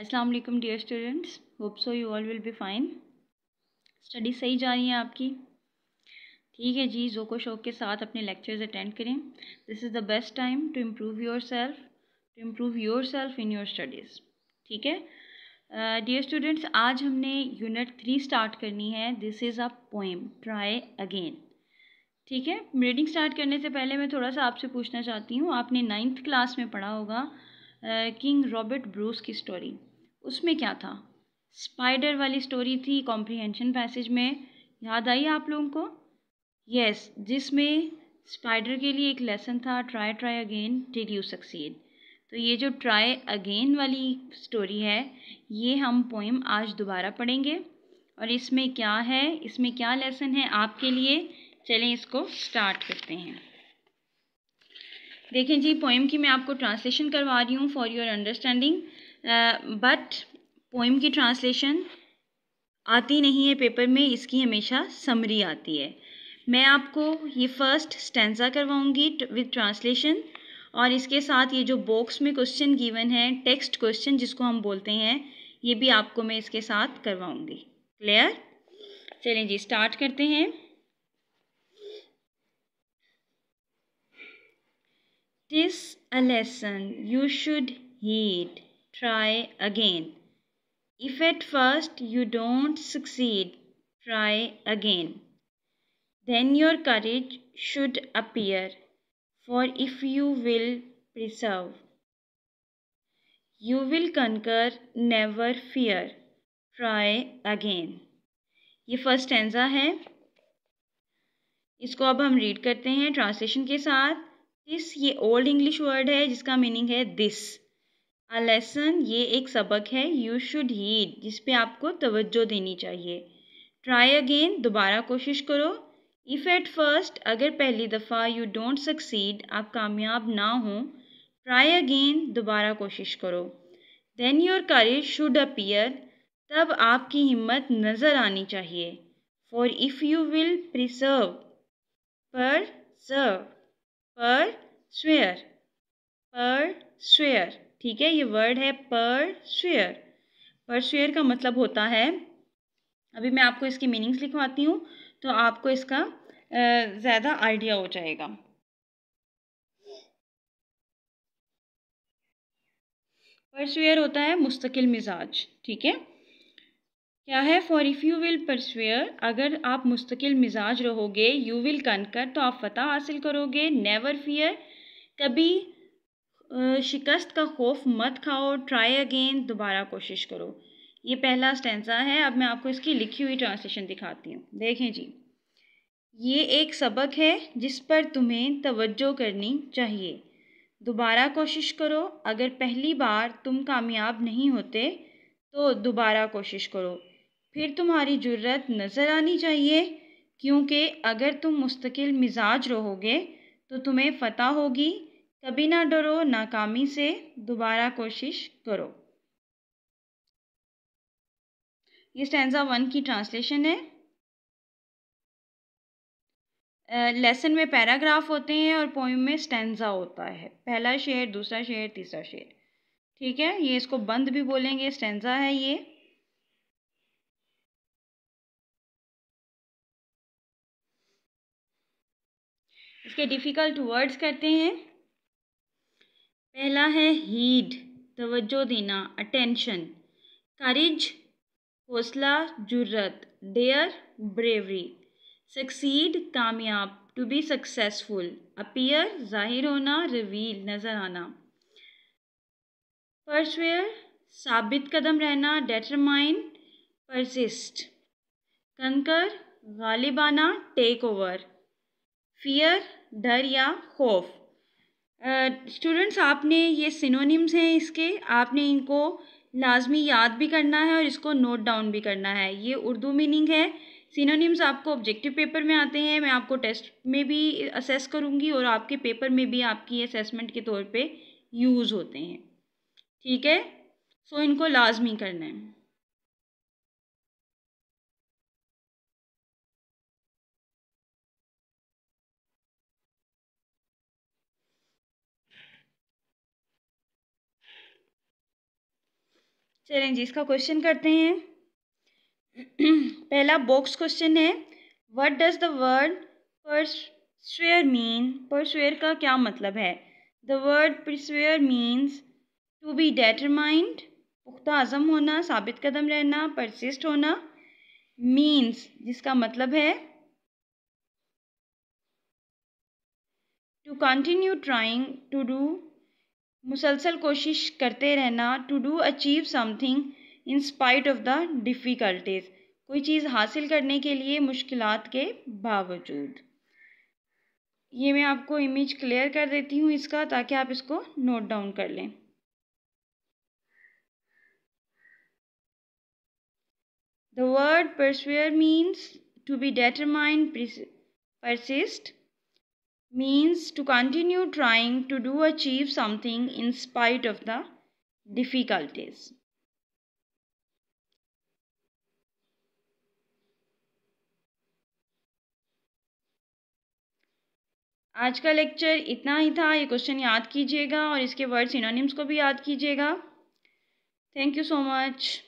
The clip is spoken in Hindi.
अस्सलाम वालेकुम dear students hope so you all will be fine study सही जा रही है आपकी ठीक है जी जोको शोक के साथ अपने लेक्चर्स अटेंड करें this is the best time to improve yourself to improve yourself in your studies ठीक है डियर uh, स्टूडेंट्स आज हमने यूनिट थ्री स्टार्ट करनी है this is a poem try again ठीक है रीडिंग स्टार्ट करने से पहले मैं थोड़ा सा आपसे पूछना चाहती हूँ आपने नाइन्थ क्लास में पढ़ा होगा किंग रॉबर्ट ब्रूस की स्टोरी उसमें क्या था स्पाइडर वाली स्टोरी थी कॉम्प्रीहेंशन पैसेज में याद आई आप लोगों को यस yes, जिसमें स्पाइडर के लिए एक लेसन था try try again till you succeed तो ये जो ट्राई अगेन वाली स्टोरी है ये हम पोइम आज दोबारा पढ़ेंगे और इसमें क्या है इसमें क्या लेसन है आपके लिए चलें इसको स्टार्ट करते हैं देखें जी पोइम की मैं आपको ट्रांसलेशन करवा रही हूँ for your understanding but poem की ट्रांसलेशन आती नहीं है पेपर में इसकी हमेशा समरी आती है मैं आपको ये फर्स्ट स्टेंजा करवाऊँगी विद ट्रांसलेशन और इसके साथ ये जो बॉक्स में क्वेश्चन गिवन है टेक्स्ट क्वेश्चन जिसको हम बोलते हैं ये भी आपको मैं इसके साथ करवाऊँगी क्लियर चलें जी स्टार्ट करते हैं this a lesson you should heed. Try again. If at first you don't succeed, try again. Then your courage should appear, for if you will preserve, you will conquer, never fear. Try again. ye first stanza hai isko ab hum read karte hain translation ke sath this ये ओल्ड इंग्लिश वर्ड है जिसका मीनिंग है दिस अ लेसन ये एक सबक है यू शुड हीड जिस पे आपको तवज्जो देनी चाहिए ट्राई अगेन दोबारा कोशिश करो इफ़ एट फर्स्ट अगर पहली दफ़ा यू डोंट सक्सीड आप कामयाब ना हो ट्राई अगेन दोबारा कोशिश करो then your courage should appear तब आपकी हिम्मत नज़र आनी चाहिए for if you will persevere persevere पर स्वेयर पर स्वेयर ठीक है ये वर्ड है पर स्वेयर पर स्वेयर का मतलब होता है अभी मैं आपको इसकी मीनिंग्स लिखवाती हूँ तो आपको इसका ज़्यादा आइडिया हो जाएगा पर स्वेयर होता है मुस्तकिल मिजाज ठीक है क्या है for if you will persevere अगर आप मुस्तकिल मिजाज रहोगे यू विल कनकर तो आप फतह हासिल करोगे नेवर फियर कभी शिकस्त का खौफ मत खाओ ट्राई अगेन दोबारा कोशिश करो ये पहला स्टेंसा है अब मैं आपको इसकी लिखी हुई ट्रांसलेशन दिखाती हूँ देखें जी ये एक सबक है जिस पर तुम्हें तवज्जो करनी चाहिए दोबारा कोशिश करो अगर पहली बार तुम कामयाब नहीं होते तो दोबारा कोशिश करो फिर तुम्हारी ज़रूरत नज़र आनी चाहिए क्योंकि अगर तुम मुस्तकिल मिजाज रहोगे तो तुम्हें फतह होगी कभी ना डरो नाकामी से दोबारा कोशिश करो ये स्टैंडा वन की ट्रांसलेशन है लेसन में पैराग्राफ होते हैं और पोइम में स्टैंडा होता है पहला शेर दूसरा शेर तीसरा शेर ठीक है ये इसको बंद भी बोलेंगे स्टैंडा है ये इसके डिफ़िकल्ट वर्ड्स करते हैं पहला है हीड तवज्जो देना अटेंशन करेज हौसला जुर्रत डेयर ब्रेवरी सक्सीड कामयाब टू बी सक्सेसफुल अपीयर जाहिर होना रिवील नज़र आना परसवेयर साबित कदम रहना डेटरमाइन परसिस्ट कंकर गालिबाना टेक ओवर फियर डर या खौफ स्टूडेंट्स uh, आपने ये सिनोनिम्स हैं इसके आपने इनको लाजमी याद भी करना है और इसको नोट डाउन भी करना है ये उर्दू मीनिंग है सिनोनिम्स आपको ऑब्जेक्टिव पेपर में आते हैं मैं आपको टेस्ट में भी असेस करूँगी और आपके पेपर में भी आपकी असेसमेंट के तौर पे यूज़ होते हैं ठीक है सो so, इनको लाजमी करना है चलें जी इसका क्वेश्चन करते हैं पहला बॉक्स क्वेश्चन है what does the word persevere mean persevere का क्या मतलब है the word persevere means to be determined पुख्ता आज़म होना साबित कदम रहना परसिस्ट होना मीन्स जिसका मतलब है to continue trying to do मुसलसल कोशिश करते रहना to do achieve something in spite of the difficulties कोई चीज़ हासिल करने के लिए मुश्किल के बावजूद ये मैं आपको इमेज क्लियर कर देती हूँ इसका ताकि आप इसको नोट डाउन कर लें the word persevere means to be determined persist means to continue trying to do achieve something in spite of the difficulties. आज का लेक्चर इतना ही था ये क्वेश्चन याद कीजिएगा और इसके वर्ड्स इनोनिम्स को भी याद कीजिएगा थैंक यू सो मच